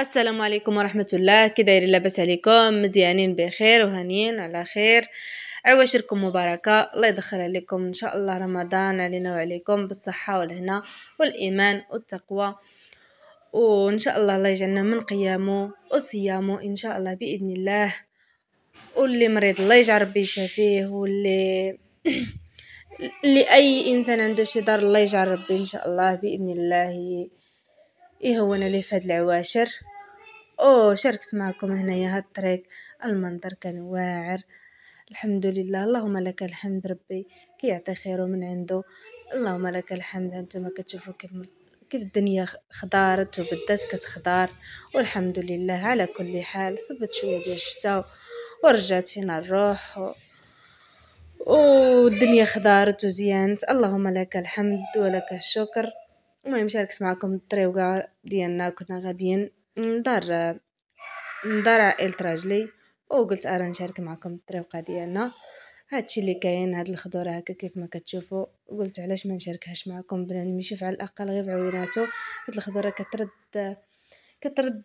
السلام عليكم ورحمة الله كي دايرين لاباس عليكم مزيانين بخير وهانيين على خير عواشركم مباركة الله يدخل عليكم إن شاء الله رمضان علينا وعليكم بالصحة والهنا والإيمان والتقوى وإن شاء الله الله يجعلنا من قيامه وصيامه إن شاء الله بإذن الله واللي مريض الله يجعل ربي يشافيه واللي لأي إنسان عنده شي دار الله يجعل ربي إن شاء الله بإذن الله يهون عليه في هاد العواشر أوه شاركت معكم هنايا يا الطريق المنظر كان واعر الحمد لله اللهم لك الحمد ربي كيعطي خيره من عنده اللهم لك الحمد هانتوما كتشوفوا كيف كيف الدنيا خضارت وبدات كتخضار والحمد لله على كل حال صبت شويه ديال الشتاء ورجعت فينا الروح و... والدنيا خضارت وزيانت اللهم لك الحمد ولك الشكر المهم شاركت معكم الطريوقه ديالنا كنا غاديين ندار ندار عائلة راجلي وقلت أرى نشارك معكم الطريقة ديالنا هادشي اللي كاين هاد الخضورة هكا كيف ما كتشوفوا قلت علاش ما نشاركهاش معكم بنادم يشوف على الاقل غير بعويناتو هاد الخضورة كترد كترد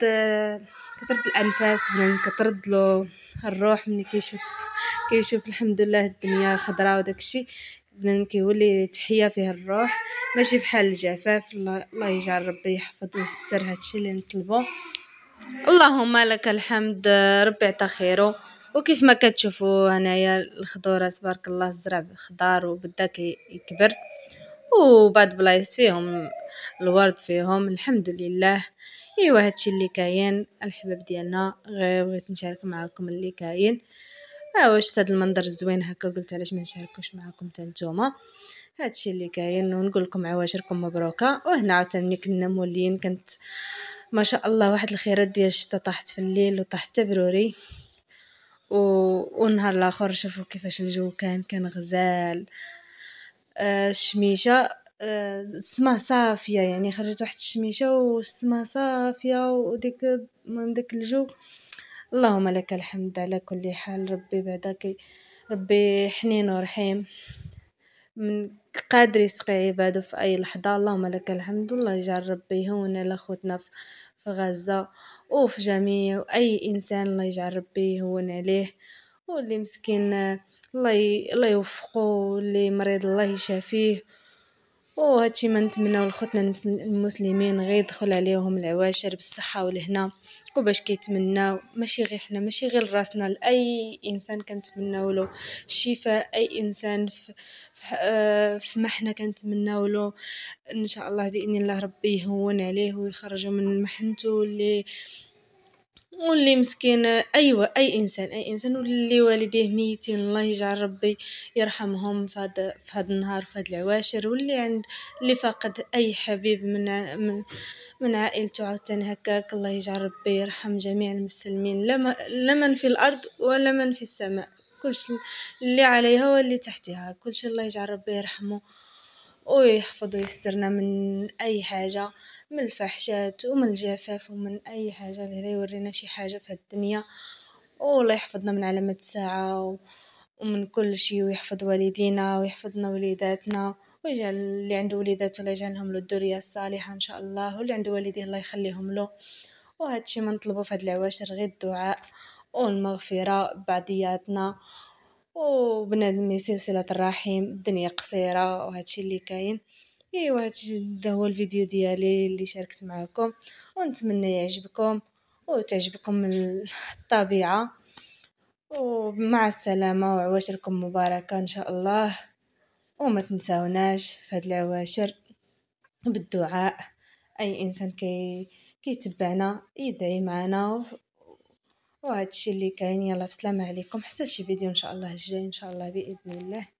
كترد الانفاس بنادم كترد له الروح ملي كيشوف كيشوف الحمد لله الدنيا خضراء وداكشي بنان كيولي تحيا فيه الروح ماشي بحال الجفاف الله يجعل ربي يحفظ ويستر هادشي اللي نطلبو اللهم لك الحمد ربي عطا خيرو وكيف ما كتشوفوا هنايا الخضوره تبارك الله الزرع خضار وبدا كيكبر وبعد بلايص فيهم الورد فيهم الحمد لله ايوا هادشي اللي كاين الحباب ديالنا غير بغيت نشارك معكم اللي كاين ها شفت هذا المنظر الزوين هكا قلت علاش ما نشاركوش معكم حتى نتوما هادشي اللي كاين ونقول لكم عواشركم مبروكه وهنا عاوتاني ملي كنا مولين كنت ما شاء الله واحد الخيرات ديال الشتا طاحت في الليل وطاحت تبروري و... ونهار الاخر شوفوا كيفاش الجو كان كان غزال آه الشميشه آه السما صافيه يعني خرجت واحد الشميشه والسما صافيه وديك من داك الجو اللهم لك الحمد على كل حال ربي بعدك ربي حنين ورحيم من قادر يسقي عباده في أي لحظة اللهم لك الحمد والله يجعل ربي يهون على خوتنا في غزة وفي جميع أي إنسان الله يجعل ربي يهون عليه واللي مسكين الله الله يوفقه واللي مريض الله يشافيه وهادشي ما نتمنوا لخوتنا المسلمين غير يدخل عليهم العواشر بالصحه والهنا وباش كيتمناو ماشي غير حنا ماشي غير راسنا لاي انسان كنتمناو له الشفاء اي انسان آه، في فما حنا كنتمناو له ان شاء الله باذن الله ربي يهون عليه ويخرجه من محنته اللي واللي مسكين أيوا أي إنسان أي إنسان واللي والديه ميتين الله يجعل ربي يرحمهم في هذا في هذا النهار في هذا العواشر واللي عند اللي فقد أي حبيب من من, من عائلته عاوتاني هكاك الله يجعل ربي يرحم جميع المسلمين لما لمن في الأرض ولا من في السماء كلش اللي عليها واللي تحتها كلشي الله يجعل ربي يرحمه ويحفظ يسترنا من اي حاجه من الفحشات ومن الجفاف ومن اي حاجه اللي يورينا شي حاجه في الدنيا والله يحفظنا من علامه الساعه ومن كل شيء ويحفظ والدينا ويحفظنا وليداتنا ويجعل اللي عنده وليدات الله يجعلهم له الدرية الصالحه ان شاء الله واللي عنده والديه الله يخليهم له وهذا الشيء ما نطلبه في هاد العواشر غير الدعاء والمغفره بعدياتنا وبنادم سلسلة الرحيم الدنيا قصيرة وهادشي اللي كاين ايوا هادشي هو الفيديو ديالي اللي شاركت معكم ونتمنى يعجبكم وتعجبكم الطبيعة ومع السلامة وعواشركم مباركة ان شاء الله وما تنساوناش في هاد العواشر بالدعاء اي انسان كي كيتبعنا يدعي معنا وهذا الشيء اللي كاين يلا بسلامه عليكم حتى شي فيديو ان شاء الله الجاي ان شاء الله باذن الله